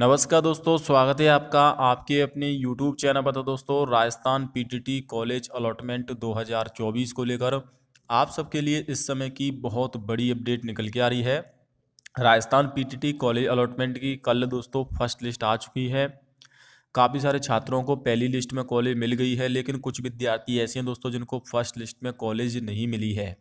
नमस्कार दोस्तों स्वागत है आपका आपके अपने यूट्यूब चैनल पर तो दोस्तों राजस्थान पीटीटी कॉलेज अलॉटमेंट 2024 को लेकर आप सबके लिए इस समय की बहुत बड़ी अपडेट निकल के आ रही है राजस्थान पीटीटी कॉलेज अलॉटमेंट की कल दोस्तों फर्स्ट लिस्ट आ चुकी है काफ़ी सारे छात्रों को पहली लिस्ट में कॉलेज मिल गई है लेकिन कुछ विद्यार्थी ऐसे हैं दोस्तों जिनको फर्स्ट लिस्ट में कॉलेज नहीं मिली है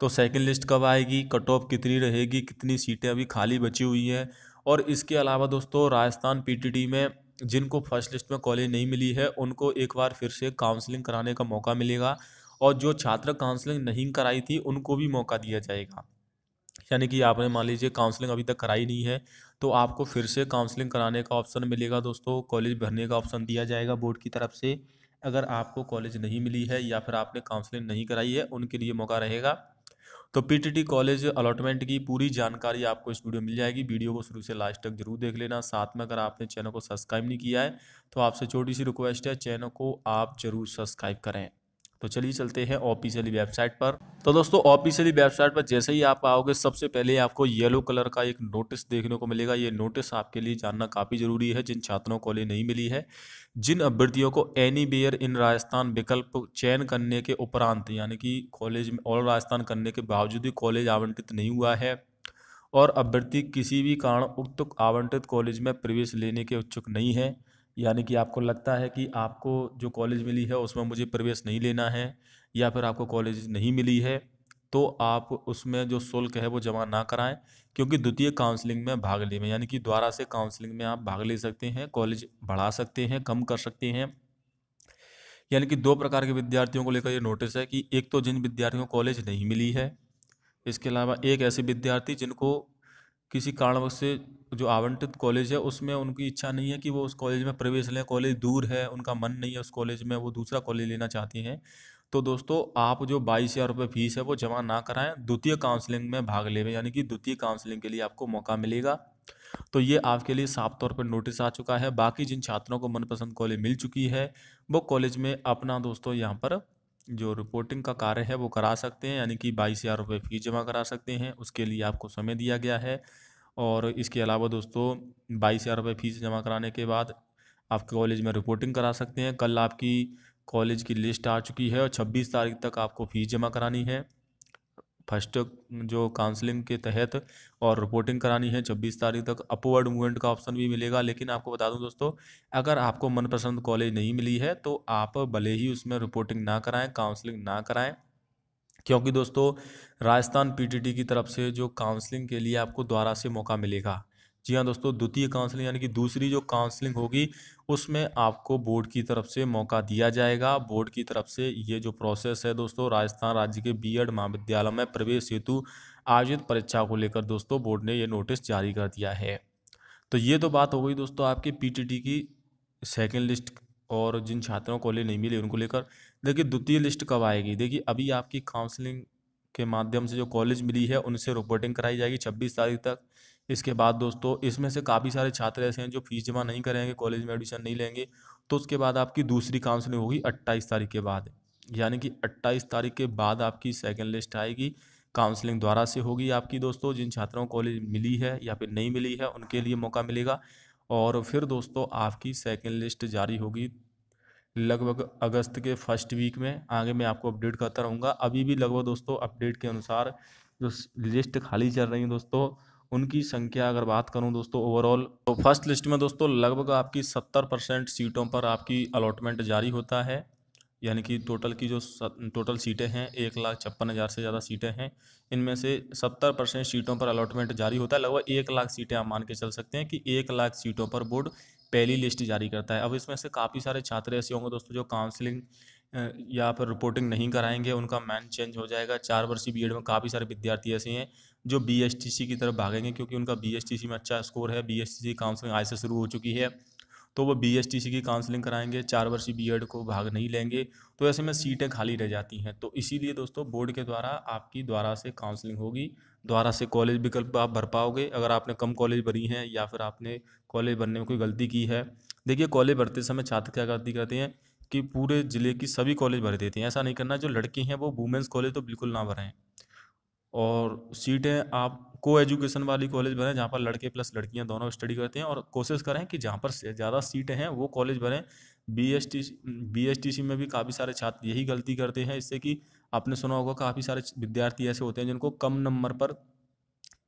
तो सेकेंड लिस्ट कब आएगी कट ऑफ कितनी रहेगी कितनी सीटें अभी खाली बची हुई हैं और इसके अलावा दोस्तों राजस्थान पीटीडी में जिनको फर्स्ट लिस्ट में कॉलेज नहीं मिली है उनको एक बार फिर से काउंसलिंग कराने का मौका मिलेगा और जो छात्र काउंसलिंग नहीं कराई थी उनको भी मौका दिया जाएगा यानी कि आपने मान लीजिए काउंसलिंग अभी तक कराई नहीं है तो आपको फिर से काउंसलिंग कराने का ऑप्शन मिलेगा दोस्तों कॉलेज भरने का ऑप्शन दिया जाएगा बोर्ड की तरफ से अगर आपको कॉलेज नहीं मिली है या फिर आपने काउंसलिंग नहीं कराई है उनके लिए मौका रहेगा तो पीटीटी कॉलेज अलॉटमेंट की पूरी जानकारी आपको इस वीडियो मिल जाएगी वीडियो को शुरू से लास्ट तक जरूर देख लेना साथ में अगर आपने चैनल को सब्सक्राइब नहीं किया है तो आपसे छोटी सी रिक्वेस्ट है चैनल को आप जरूर सब्सक्राइब करें तो चलिए चलते हैं ऑफिशियली वेबसाइट पर तो दोस्तों ऑफिशियली वेबसाइट पर जैसे ही आप आओगे सबसे पहले आपको येलो कलर का एक नोटिस देखने को मिलेगा ये नोटिस आपके लिए जानना काफ़ी ज़रूरी है जिन छात्रों को लिए नहीं मिली है जिन अभ्यर्थियों को एनी बेयर इन राजस्थान विकल्प चयन करने के उपरांत यानी कि कॉलेज में ऑल राजस्थान करने के बावजूद भी कॉलेज आवंटित नहीं हुआ है और अभ्यर्थी किसी भी कारण उक्त आवंटित कॉलेज में प्रवेश लेने के इच्छुक नहीं है यानी कि आपको लगता है कि आपको जो कॉलेज मिली है उसमें मुझे प्रवेश नहीं लेना है या फिर आपको कॉलेज नहीं मिली है तो आप उसमें जो शुल्क है वो जमा ना कराएं क्योंकि द्वितीय काउंसलिंग में भाग लें यानी कि द्वारा से काउंसलिंग में आप भाग ले सकते हैं कॉलेज बढ़ा सकते हैं कम कर सकते हैं यानी कि दो प्रकार के विद्यार्थियों को लेकर ये नोटिस है कि एक तो जिन विद्यार्थियों को कॉलेज नहीं मिली है इसके अलावा एक ऐसे विद्यार्थी जिनको किसी कारणवश से जो आवंटित कॉलेज है उसमें उनकी इच्छा नहीं है कि वो उस कॉलेज में प्रवेश लें कॉलेज दूर है उनका मन नहीं है उस कॉलेज में वो दूसरा कॉलेज लेना चाहती हैं तो दोस्तों आप जो बाईस हज़ार रुपये फीस है वो जमा ना कराएं द्वितीय काउंसलिंग में भाग लेवें यानी कि द्वितीय काउंसलिंग के लिए आपको मौका मिलेगा तो ये आपके लिए साफ तौर पर नोटिस आ चुका है बाकी जिन छात्रों को मनपसंद कॉलेज मिल चुकी है वो कॉलेज में अपना दोस्तों यहाँ पर जो रिपोर्टिंग का कार्य है वो करा सकते हैं यानी कि बाईस हज़ार रुपये फ़ीस जमा करा सकते हैं उसके लिए आपको समय दिया गया है और इसके अलावा दोस्तों बाईस हज़ार रुपये फ़ीस जमा कराने के बाद आप कॉलेज में रिपोर्टिंग करा सकते हैं कल आपकी कॉलेज की लिस्ट आ चुकी है और छब्बीस तारीख तक आपको फ़ीस जमा करानी है फर्स्ट जो काउंसलिंग के तहत और रिपोर्टिंग करानी है छब्बीस तारीख तक अपवर्ड मूवमेंट का ऑप्शन भी मिलेगा लेकिन आपको बता दूं दोस्तों अगर आपको मनपसंद कॉलेज नहीं मिली है तो आप भले ही उसमें रिपोर्टिंग ना कराएं काउंसलिंग ना कराएं क्योंकि दोस्तों राजस्थान पीटीटी की तरफ से जो काउंसलिंग के लिए आपको द्वारा से मौका मिलेगा जी हाँ दोस्तों द्वितीय काउंसलिंग यानी कि दूसरी जो काउंसलिंग होगी उसमें आपको बोर्ड की तरफ से मौका दिया जाएगा बोर्ड की तरफ से ये जो प्रोसेस है दोस्तों राजस्थान राज्य के बीएड महाविद्यालय में प्रवेश हेतु आयोजित परीक्षा को लेकर दोस्तों बोर्ड ने ये नोटिस जारी कर दिया है तो ये तो बात हो गई दोस्तों आपकी पी की सेकेंड लिस्ट और जिन छात्रों को ले नहीं मिले उनको लेकर देखिए द्वितीय लिस्ट कब आएगी देखिए अभी आपकी काउंसलिंग के माध्यम से जो कॉलेज मिली है उनसे रिपोर्टिंग कराई जाएगी छब्बीस तारीख तक इसके बाद दोस्तों इसमें से काफ़ी सारे छात्र ऐसे हैं जो फीस जमा नहीं करेंगे कॉलेज में एडमिशन नहीं लेंगे तो उसके बाद आपकी दूसरी काउंसलिंग होगी अट्ठाईस तारीख के बाद यानी कि अट्ठाईस तारीख के बाद आपकी सेकेंड लिस्ट आएगी काउंसलिंग द्वारा से होगी आपकी दोस्तों जिन छात्रों को कॉलेज मिली है या फिर नहीं मिली है उनके लिए मौका मिलेगा और फिर दोस्तों आपकी सेकेंड लिस्ट जारी होगी लगभग अगस्त के फर्स्ट वीक में आगे मैं आपको अपडेट करता रहूँगा अभी भी लगभग दोस्तों अपडेट के अनुसार जो लिस्ट खाली चल रही है दोस्तों उनकी संख्या अगर बात करूं दोस्तों ओवरऑल तो फर्स्ट लिस्ट में दोस्तों लगभग आपकी सत्तर परसेंट सीटों पर आपकी अलॉटमेंट जारी होता है यानी कि टोटल की जो टोटल सीटें हैं एक लाख छप्पन हज़ार से ज़्यादा सीटें हैं इनमें से सत्तर परसेंट सीटों पर अलॉटमेंट जारी होता है लगभग एक लाख सीटें आप मान के चल सकते हैं कि एक लाख सीटों पर बोर्ड पहली लिस्ट जारी करता है अब इसमें से काफ़ी सारे छात्र ऐसे होंगे दोस्तों जो काउंसिलिंग या फिर रिपोर्टिंग नहीं कराएंगे उनका मैन चेंज हो जाएगा चार वर्षीय बी में काफ़ी सारे विद्यार्थी ऐसे हैं जो सी की तरफ भागेंगे क्योंकि उनका सी में अच्छा स्कोर है सी काउंसलिंग आज से शुरू हो चुकी है तो वो सी की काउंसलिंग कराएंगे चार वर्षीय एड को भाग नहीं लेंगे तो ऐसे में सीटें खाली रह जाती हैं तो इसीलिए दोस्तों बोर्ड के द्वारा आपकी द्वारा से काउंसलिंग होगी द्वारा से कॉलेज विकल्प आप भर पाओगे अगर आपने कम कॉलेज भरी हैं या फिर आपने कॉलेज भरने में कोई गलती की है देखिए कॉलेज भरते समय छात्र क्या गलती करते हैं कि पूरे ज़िले की सभी कॉलेज भर देते हैं ऐसा नहीं करना जो लड़के हैं वो वुमेंस कॉलेज तो बिल्कुल ना भरें और सीटें आप को एजुकेशन वाली कॉलेज भरें जहाँ पर लड़के प्लस लड़कियाँ दोनों स्टडी करते हैं और कोशिश करें कि जहाँ पर ज़्यादा सीटें हैं वो कॉलेज भरें बी एस टी में भी काफ़ी सारे छात्र यही गलती करते हैं इससे कि आपने सुना होगा काफ़ी सारे विद्यार्थी ऐसे होते हैं जिनको कम नंबर पर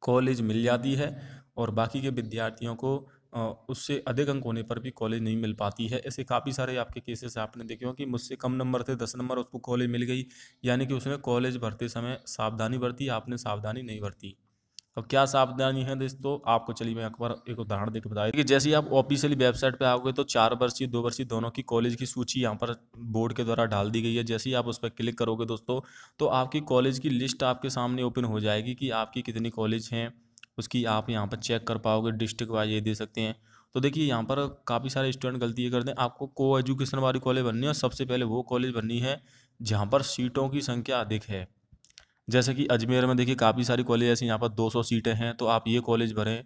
कॉलेज मिल जाती है और बाकी के विद्यार्थियों को उससे अधिक अंक होने पर भी कॉलेज नहीं मिल पाती है ऐसे काफ़ी सारे आपके केसेस आपने देखे हो कि मुझसे कम नंबर थे दस नंबर उसको कॉलेज मिल गई यानी कि उसने कॉलेज भरते समय सावधानी बरती आपने सावधानी नहीं बरती अब तो क्या सावधानी है दोस्तों आपको चलिए मैं अखबार एक उदाहरण देकर बताया कि जैसे ही आप ऑफिशियली वेबसाइट पे आओगे तो चार वर्षीय दो वर्षीय दोनों की कॉलेज की सूची यहाँ पर बोर्ड के द्वारा डाल दी गई है जैसे ही आप उस पर क्लिक करोगे दोस्तों तो आपकी कॉलेज की लिस्ट आपके सामने ओपन हो जाएगी कि आपकी कितनी कॉलेज हैं उसकी आप यहाँ पर चेक कर पाओगे डिस्ट्रिक्ट वाइज ये दे सकते हैं तो देखिए यहाँ पर काफ़ी सारे स्टूडेंट गलती ये करते हैं आपको को एजुकेशन वाली कॉलेज बननी है और सबसे पहले वो कॉलेज बननी है जहाँ पर सीटों की संख्या अधिक है जैसे कि अजमेर में देखिए काफ़ी सारी कॉलेज ऐसी यहाँ पर 200 सीटें हैं तो आप ये कॉलेज भरें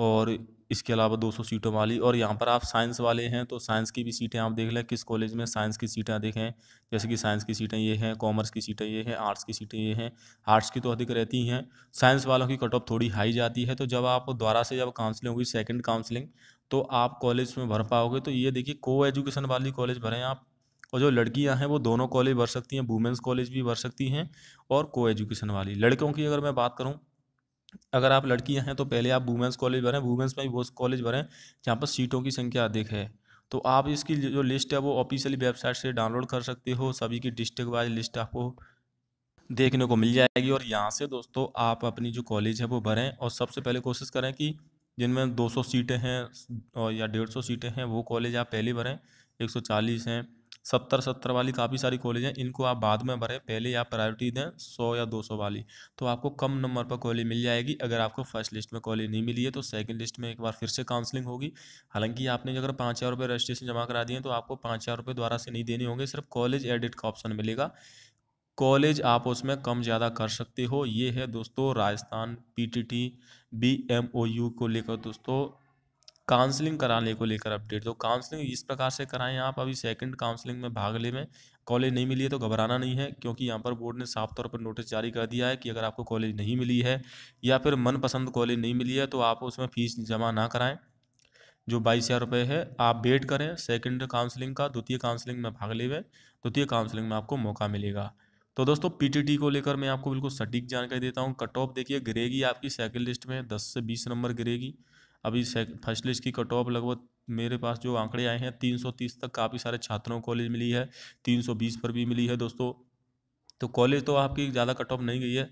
और इसके अलावा 200 सीटों वाली और यहाँ पर आप साइंस वाले हैं तो साइंस की भी सीटें आप देख लें किस कॉलेज में साइंस की सीटें देखें जैसे कि साइंस की सीटें ये हैं कॉमर्स की सीटें ये हैं आर्ट्स की सीटें ये हैं आर्ट्स की तो अधिक रहती हैं साइंस वालों की कट ऑफ थोड़ी हाई जाती है तो जब आप द्वारा से जब काउंसलिंग होगी सेकेंड काउंसलिंग तो आप कॉलेज में भर पाओगे तो ये देखिए को एजुकेशन वाली कॉलेज भरें आप और जो लड़कियां हैं वो दोनों कॉलेज भर सकती हैं वुमेंस कॉलेज भी भर सकती हैं और को एजुकेशन वाली लड़कों की अगर मैं बात करूँ अगर आप लड़कियां हैं तो पहले आप वुमेंस कॉलेज भरें वुमेंस में भी बहुत कॉलेज भरें जहाँ पर सीटों की संख्या अधिक है तो आप इसकी जो लिस्ट है वो ऑफिशियली वेबसाइट से डाउनलोड कर सकते हो सभी की डिस्ट्रिक्ट वाइज लिस्ट आपको देखने को मिल जाएगी और यहाँ से दोस्तों आप अपनी जो कॉलेज है वो भरें और सबसे पहले कोशिश करें कि जिनमें 200 सीटें हैं और या 150 सीटें हैं वो कॉलेज आप पहले भरें 140 हैं सत्तर सत्तर वाली काफ़ी सारी कॉलेज हैं इनको आप बाद में भरें पहले आप प्रायोरिटी दें सौ या दो सौ वाली तो आपको कम नंबर पर कॉलेज मिल जाएगी अगर आपको फर्स्ट लिस्ट में कॉलेज नहीं मिली है तो सेकंड लिस्ट में एक बार फिर से काउंसलिंग होगी हालांकि आपने अगर पाँच हज़ार रुपये रजिस्ट्रेशन जमा करा दिए तो आपको पाँच हज़ार रुपये द्वारा से नहीं देने होंगे सिर्फ कॉलेज एडिट का ऑप्शन मिलेगा कॉलेज आप उसमें कम ज़्यादा कर सकते हो ये है दोस्तों राजस्थान पीटीटी बीएमओयू को लेकर दोस्तों काउंसलिंग कराने को लेकर अपडेट तो काउंसलिंग इस प्रकार से कराएं आप अभी सेकंड काउंसलिंग में भाग ले में कॉलेज नहीं मिली है तो घबराना नहीं है क्योंकि यहाँ पर बोर्ड ने साफ तौर पर नोटिस जारी कर दिया है कि अगर आपको कॉलेज नहीं मिली है या फिर मनपसंद कॉलेज नहीं मिली है तो आप उसमें फ़ीस जमा ना कराएँ जो बाईस हज़ार रुपये है आप वेट करें सेकंड काउंसलिंग का द्वितीय काउंसलिंग में भाग लेवें द्वितीय काउंसलिंग में आपको मौका मिलेगा तो दोस्तों पीटीटी को लेकर मैं आपको बिल्कुल सटीक जानकारी देता हूँ कट ऑफ देखिए गिरेगी आपकी सेकंड लिस्ट में दस से बीस नंबर गिरेगी अभी फर्स्ट लिस्ट की कट ऑफ लगभग मेरे पास जो आंकड़े आए हैं 330 तक काफ़ी सारे छात्रों को कॉलेज मिली है 320 पर भी मिली है दोस्तों तो कॉलेज तो आपकी ज़्यादा कट ऑफ नहीं गई है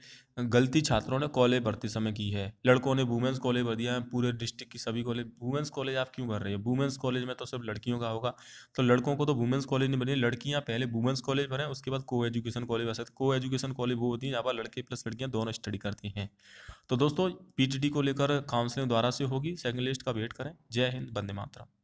गलती छात्रों ने कॉलेज भर्ती समय की है लड़कों ने वुमेंस कॉलेज भर दिया है पूरे डिस्ट्रिक्ट की सभी कॉलेज वुमेंस कॉलेज आप क्यों भर रहे हैं वुमेंस कॉलेज में तो सिर्फ लड़कियों का होगा तो लड़कों को तो वुमेंस कॉलेज नहीं बनी लड़कियाँ पहले वुमेंस कॉलेज भरें उसके बाद को एजुकेशन कॉलेज भर सकते को एजुकेशन कॉलेज वो होती है जहाँ पर लड़के प्लस लड़कियाँ दोनों स्टडी करती हैं तो दोस्तों पी को लेकर काउंसलिंग द्वारा से होगी सेकेंड लिस्ट का वेट करें जय हिंद बंदे मातरम